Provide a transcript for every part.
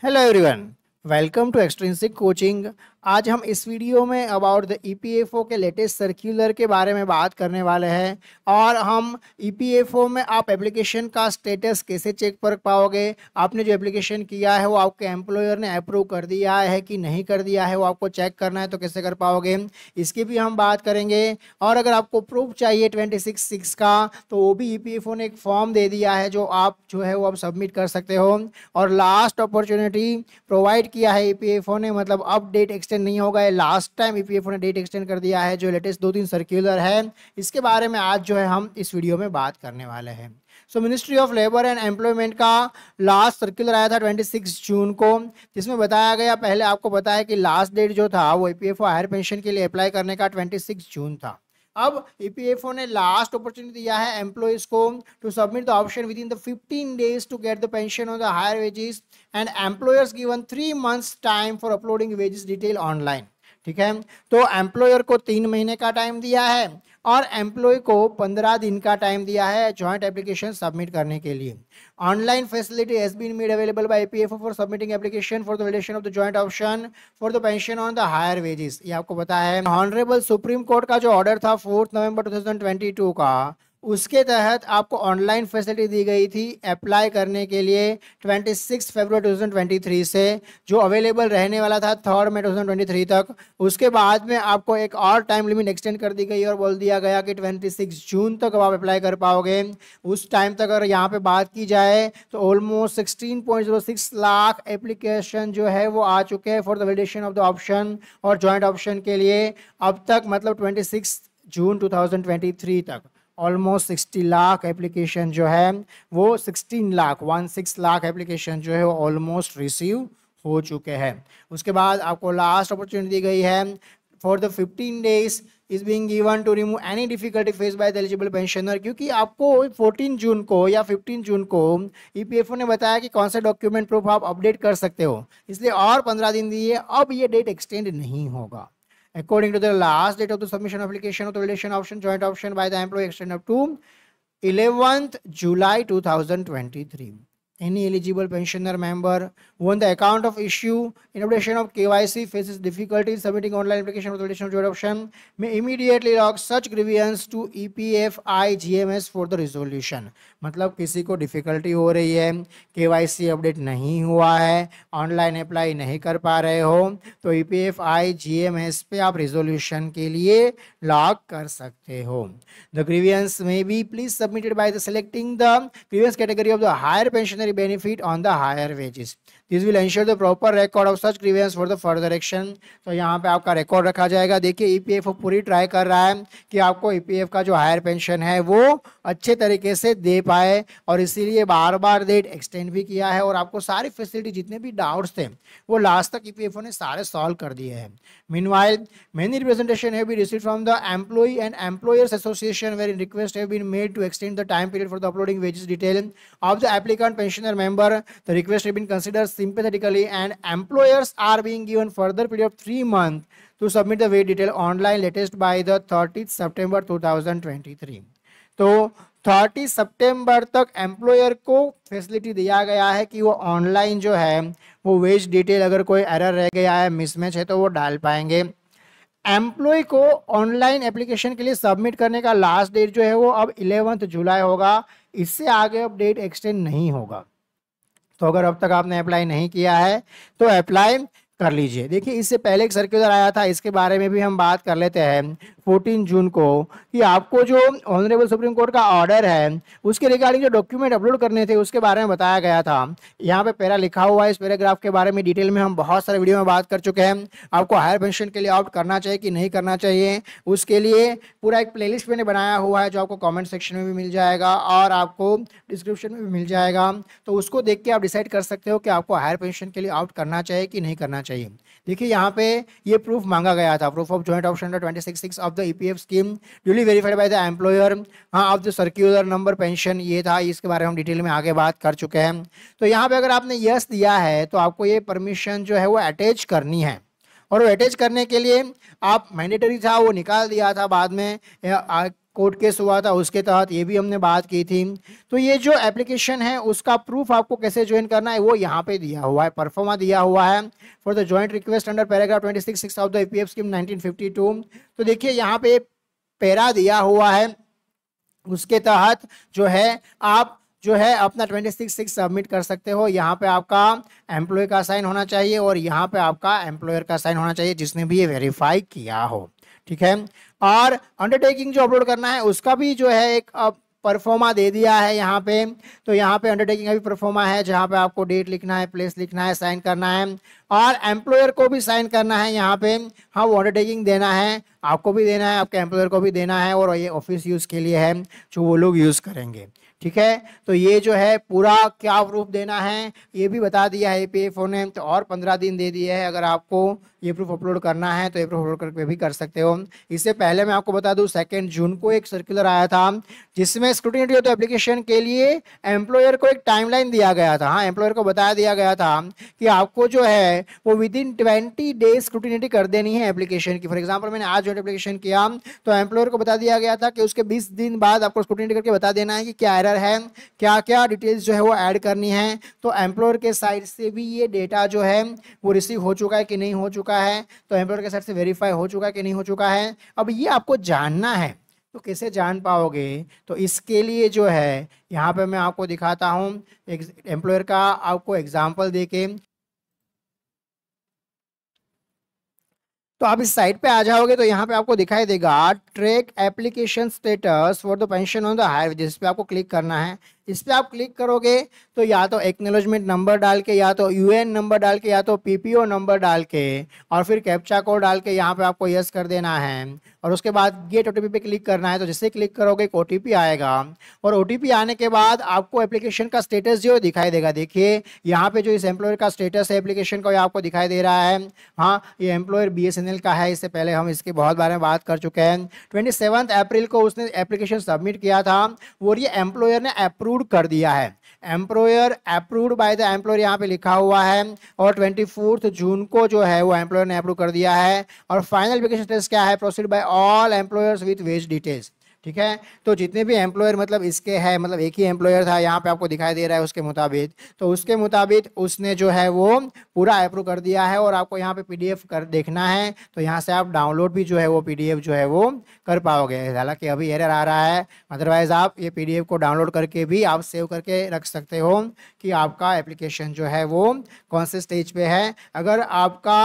Hello everyone. Welcome to extrinsic coaching आज हम इस वीडियो में अबाउट द ईपीएफओ के लेटेस्ट सर्कुलर के बारे में बात करने वाले हैं और हम ईपीएफओ e में आप एप्लीकेशन का स्टेटस कैसे चेक कर पाओगे आपने जो एप्लीकेशन किया है वो आपके एम्प्लॉयर ने अप्रूव कर दिया है कि नहीं कर दिया है वो आपको चेक करना है तो कैसे कर पाओगे इसकी भी हम बात करेंगे और अगर आपको प्रूफ चाहिए ट्वेंटी सिक्स सिक्स का तो वो भी ई e ने एक फॉर्म दे दिया है जो आप जो है वो आप सबमिट कर सकते हो और लास्ट अपॉर्चुनिटी प्रोवाइड एक्सपायर किया है ईपीएफओ e ने मतलब अब डेट एक्सटेंड नहीं होगा ये लास्ट टाइम ईपीएफओ ने डेट एक्सटेंड कर दिया है जो लेटेस्ट दो तीन सर्कुलर है इसके बारे में आज जो है हम इस वीडियो में बात करने वाले हैं so ministry of labour and employment का लास्ट सर्कुलर आया था 26 जून को जिसमें बताया गया पहले आपको बताया कि लास्ट डेट जो था वो ई हायर पेंशन के लिए अप्लाई करने का 26 जून था अब ईपीएफओ e ने लास्ट अपॉर्चुनिटी दिया है एम्प्लॉयज को to submit the option within the 15 days to get the pension on the higher wages and employers given three months time for uploading wages detail online ठीक है तो employer को तीन महीने का टाइम दिया है और एम्प्लॉय को पंद्रह दिन का टाइम दिया है जॉइंट एप्लीकेशन सबमिट करने के लिए online facility has been made available by P F for submitting application for the validation of the joint option for the pension on the higher wages ये आपको पता है ऑनरेबल सुप्रीम कोर्ट का जो order था फोर्थ नवंबर 2022 का उसके तहत आपको ऑनलाइन फैसिलिटी दी गई थी अप्लाई करने के लिए 26 फरवरी 2023 से जो अवेलेबल रहने वाला था थर्ड मई 2023 तक उसके बाद में आपको एक और टाइम लिमिट एक्सटेंड कर दी गई और बोल दिया गया कि 26 जून तक आप अप्लाई कर पाओगे उस टाइम तक अगर यहाँ पे बात की जाए तो ऑलमोस्ट सिक्सटीन लाख एप्लीकेशन जो है वो आ चुके हैं for the validation of the option और ज्वाइंट ऑप्शन के लिए अब तक मतलब ट्वेंटी जून टू तक ऑलमोस्ट 60 लाख एप्लीकेशन जो है वो 16 lakh one six lakh application जो है वो ऑलमोस्ट रिसीव हो चुके हैं उसके बाद आपको लास्ट अपॉर्चुनिटी गई है for the fifteen days is being given to remove any difficulty face by the eligible pensioner क्योंकि आपको 14 जून को या 15 जून को ईपीएफओ e ने बताया कि कौन सा डॉक्यूमेंट प्रूफ आप अपडेट कर सकते हो इसलिए और 15 दिन दिए अब ये डेट एक्सटेंड नहीं होगा according to the last date of the submission application of the relation option joint option by the employee extended to 11th July 2023. any eligible pensioner member who on the account of issue in innovation of KYC faces difficulty in submitting online application for the additional joint option may immediately log such grievance to EPFI GMS for the resolution मतलब किसी को difficulty हो रही है KYC update नहीं हुआ है online apply नहीं कर पा रहे हो तो EPFI GMS पे आप resolution के लिए log कर सकते हो The grievance may be please submitted by the selecting the grievance category of the higher pensioner discretionary benefit on the higher wages. This will ensure the proper record of such grievance for the further action तो यहाँ पे आपका record रखा जाएगा देखिए EPFO e पूरी try कर रहा है कि आपको ईपीएफ e का जो हायर पेंशन है वो अच्छे तरीके से दे पाए और इसीलिए बार बार डेट एक्सटेंड भी किया है और आपको सारी फैसिलिटी जितने भी डाउट्स थे वो लास्ट तक ई e ने सारे सॉल्व कर दिए हैं meanwhile many representation have been receive from the employee and employers association wherein request have been made to extend the time period for the uploading wages detail of the applicant pension commissioner member, the request has been considered sympathetically and employers are being given further period of 3 month to submit the wage detail online latest by the 30th September 2023. तो 30 सितंबर तक employer को facility दिया गया है कि वो online जो है वो वेज डिटेल अगर कोई एरर रह गया है मिसमैच है तो वो डाल पाएंगे एम्प्लॉय को ऑनलाइन एप्लीकेशन के लिए सबमिट करने का लास्ट डेट जो है वो अब इलेवंथ जुलाई होगा इससे आगे अपडेट एक्सटेंड नहीं होगा तो अगर अब तक आपने अप्लाई नहीं किया है तो अप्लाई कर लीजिए देखिए इससे पहले एक सर्कुलर आया था इसके बारे में भी हम बात कर लेते हैं 14 जून को कि आपको जो ऑनरेबल सुप्रीम कोर्ट का ऑर्डर है उसके रिगार्डिंग जो डॉक्यूमेंट अपलोड करने थे उसके बारे में बताया गया था यहाँ पे पैरा लिखा हुआ है इस पैराग्राफ के बारे में डिटेल में हम बहुत सारे वीडियो में बात कर चुके हैं आपको हायर पेंशन के लिए ऑप्ट करना चाहिए कि नहीं करना चाहिए उसके लिए पूरा एक प्ले मैंने बनाया हुआ है जो आपको कॉमेंट सेक्शन में भी मिल जाएगा और आपको डिस्क्रिप्शन में भी मिल जाएगा तो उसको देख के आप डिसाइड कर सकते हो कि आपको हायर पेंशन के लिए ऑप्ट करना चाहिए कि नहीं करना चाहिए चाहिए देखिए यहाँ पे ये प्रूफ मांगा गया था proof of joint option twenty six six of the E scheme duly verified by the employer हाँ of the circular number pension ये था इसके बारे में हम डिटेल में आगे बात कर चुके हैं तो यहाँ पे अगर आपने यस दिया है तो आपको ये परमिशन जो है वो अटैच करनी है और वो अटैच करने के लिए आप मैंडेटरी था वो निकाल दिया था बाद में कोर्ट केस हुआ था उसके तहत ये भी हमने बात की थी तो ये जो एप्लीकेशन है उसका प्रूफ आपको कैसे ज्वाइन करना है वो यहाँ पे दिया हुआ है परफॉर्मा दिया हुआ है for the joint request under paragraph twenty six of the scheme nineteen तो देखिए यहाँ पे पैरा दिया हुआ है उसके तहत जो है आप जो है अपना ट्वेंटी सिक्स सिक्स सबमिट कर सकते हो यहाँ पे आपका एम्प्लॉय का साइन होना चाहिए और यहाँ पे आपका एम्प्लॉयर का साइन होना चाहिए जिसने भी ये वेरीफाई किया हो ठीक है और अंडरटेकिंग जो अपलोड करना है उसका भी जो है एक परफॉर्मा दे दिया है यहाँ पे तो यहाँ पे अंडरटेकिंग का भी परफॉर्मा है जहाँ पे आपको डेट लिखना है प्लेस लिखना है साइन करना है और एम्प्लॉयर को भी साइन करना है यहाँ पे हाँ वो अंडरटेकिंग देना है आपको भी देना है आपके एम्प्लॉयर को भी देना है और ये ऑफिस यूज़ के लिए है जो वो लोग यूज़ करेंगे ठीक है तो ये जो है पूरा क्या प्रूफ देना है ये भी बता दिया है ए ने तो और पंद्रह दिन दे दिए है अगर आपको ये प्रूफ अपलोड करना है तो ये प्रूफ अपलोड करके भी कर सकते हो इससे पहले मैं आपको बता दूं सेकेंड जून को एक सर्कुलर आया था जिसमें स्क्रूटिनिटी तो एप्लीकेशन के लिए एम्प्लॉयर को एक टाइमलाइन दिया गया था हाँ एम्प्लॉयर को बताया दिया गया था कि आपको जो है वो within twenty days scrutiny कर देनी है एप्लीकेशन की फॉर एग्जाम्पल मैंने आज एप्लीकेशन किया तो एम्प्लॉयर को बता दिया गया था कि उसके बीस दिन बाद आपको स्क्रूटिनिटी करके बता देना है कि क्या एरर एरर है क्या क्या डिटेल्स जो है वो ऐड करनी है तो एम्प्लॉयर के साइड से भी ये डेटा जो है वो रिसीव हो चुका है कि नहीं हो चुका है तो एम्प्लॉयर के साइड से वेरीफाई हो चुका है कि नहीं हो चुका है अब ये आपको जानना है तो कैसे जान पाओगे तो इसके लिए जो है यहाँ पे मैं आपको दिखाता हूँ एम्प्लॉयर का आपको एग्जाम्पल दे के तो आप इस साइट पे आ जाओगे तो यहाँ पे आपको दिखाई देगा track application status for the pension on the highway जिस पे आपको क्लिक करना है इस पर आप क्लिक करोगे तो या तो एक्नोलॉजमेंट नंबर डाल के या तो यूएन नंबर डाल के या तो पीपीओ नंबर डाल के और फिर कैप्चा कोड डाल के यहाँ पे आपको यस कर देना है और उसके बाद गेट ओ पे क्लिक करना है तो जैसे क्लिक करोगे एक ओ आएगा और ओ आने के बाद आपको एप्लीकेशन का स्टेटस जो दिखाई देगा देखिए यहाँ पे जो इस एम्प्लॉयर का स्टेटस है एप्लीकेशन का आपको दिखाई दे रहा है हाँ ये एम्प्लॉयर बी का है इससे पहले हम इसके बहुत बारे में बात कर चुके हैं ट्वेंटी अप्रैल को उसने एप्लीकेशन सबमिट किया था और ये एम्प्लॉयर ने अप्रूव अप्रूव कर दिया है employer approved by the employer यहाँ पे लिखा हुआ है और ट्वेंटी फोर्थ जून को जो है वो एम्प्लॉयर ने अप्रूव कर दिया है और फाइनल वेकेशन स्टेटस क्या है proceed by all employers with wage details ठीक है तो जितने भी एम्प्लॉयर मतलब इसके है मतलब एक ही एम्प्लॉयर था यहाँ पे आपको दिखाई दे रहा है उसके मुताबिक तो उसके मुताबिक उसने जो है वो पूरा अप्रूव कर दिया है और आपको यहाँ पे पीडीएफ कर देखना है तो यहाँ से आप डाउनलोड भी जो है वो पीडीएफ जो है वो कर पाओगे हालांकि अभी एरर आ रहा है अदरवाइज आप ये पी को डाउनलोड करके भी आप सेव करके रख सकते हो कि आपका एप्लीकेशन जो है वो कौन से स्टेज पर है अगर आपका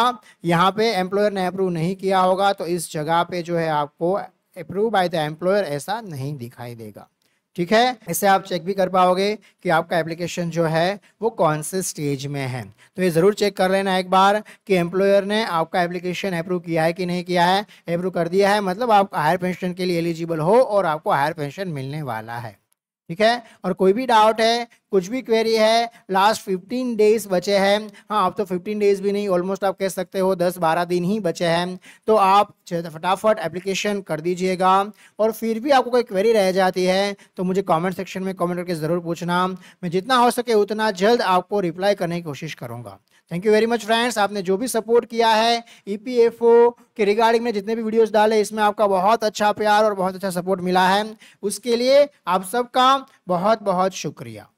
यहाँ पे एम्प्लॉयर ने अप्रूव नहीं किया होगा तो इस जगह पर जो है आपको अप्रूव बाय द एम्प्लॉयर ऐसा नहीं दिखाई देगा ठीक है इसे आप चेक भी कर पाओगे कि आपका एप्लीकेशन जो है वो कौन से स्टेज में है तो ये ज़रूर चेक कर लेना एक बार कि एम्प्लॉयर ने आपका एप्लीकेशन अप्रूव किया है कि नहीं किया है अप्रूव कर दिया है मतलब आप हायर पेंशन के लिए एलिजिबल हो और आपको हायर पेंशन मिलने वाला है ठीक है और कोई भी डाउट है कुछ भी क्वेरी है लास्ट फिफ्टीन डेज बचे हैं हाँ आप तो फिफ्टीन डेज भी नहीं ऑलमोस्ट आप कह सकते हो दस बारह दिन ही बचे हैं तो आप फटाफट एप्लीकेशन कर दीजिएगा और फिर भी आपको कोई क्वेरी रह जाती है तो मुझे कमेंट सेक्शन में कमेंट करके ज़रूर पूछना मैं जितना हो सके उतना जल्द आपको रिप्लाई करने की कोशिश करूँगा thank you very much friends आपने जो भी सपोर्ट किया है ईपीएफओ e के रिगार्डिंग में जितने भी वीडियोस डाले इसमें आपका बहुत अच्छा प्यार और बहुत अच्छा सपोर्ट मिला है उसके लिए आप सबका बहुत बहुत शुक्रिया